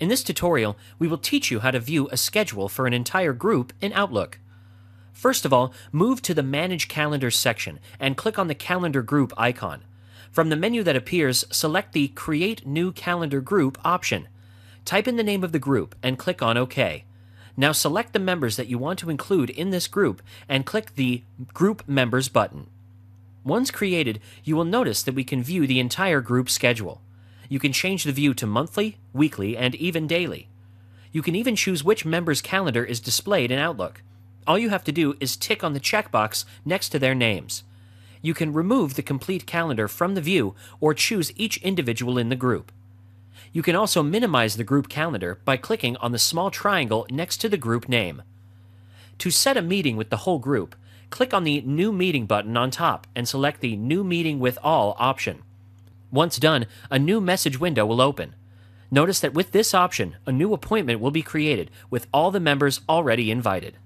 In this tutorial, we will teach you how to view a schedule for an entire group in Outlook. First of all, move to the Manage Calendar section and click on the Calendar Group icon. From the menu that appears, select the Create New Calendar Group option. Type in the name of the group and click on OK. Now select the members that you want to include in this group and click the Group Members button. Once created, you will notice that we can view the entire group schedule. You can change the view to monthly, weekly, and even daily. You can even choose which member's calendar is displayed in Outlook. All you have to do is tick on the checkbox next to their names. You can remove the complete calendar from the view or choose each individual in the group. You can also minimize the group calendar by clicking on the small triangle next to the group name. To set a meeting with the whole group, click on the New Meeting button on top and select the New Meeting with All option. Once done, a new message window will open. Notice that with this option, a new appointment will be created with all the members already invited.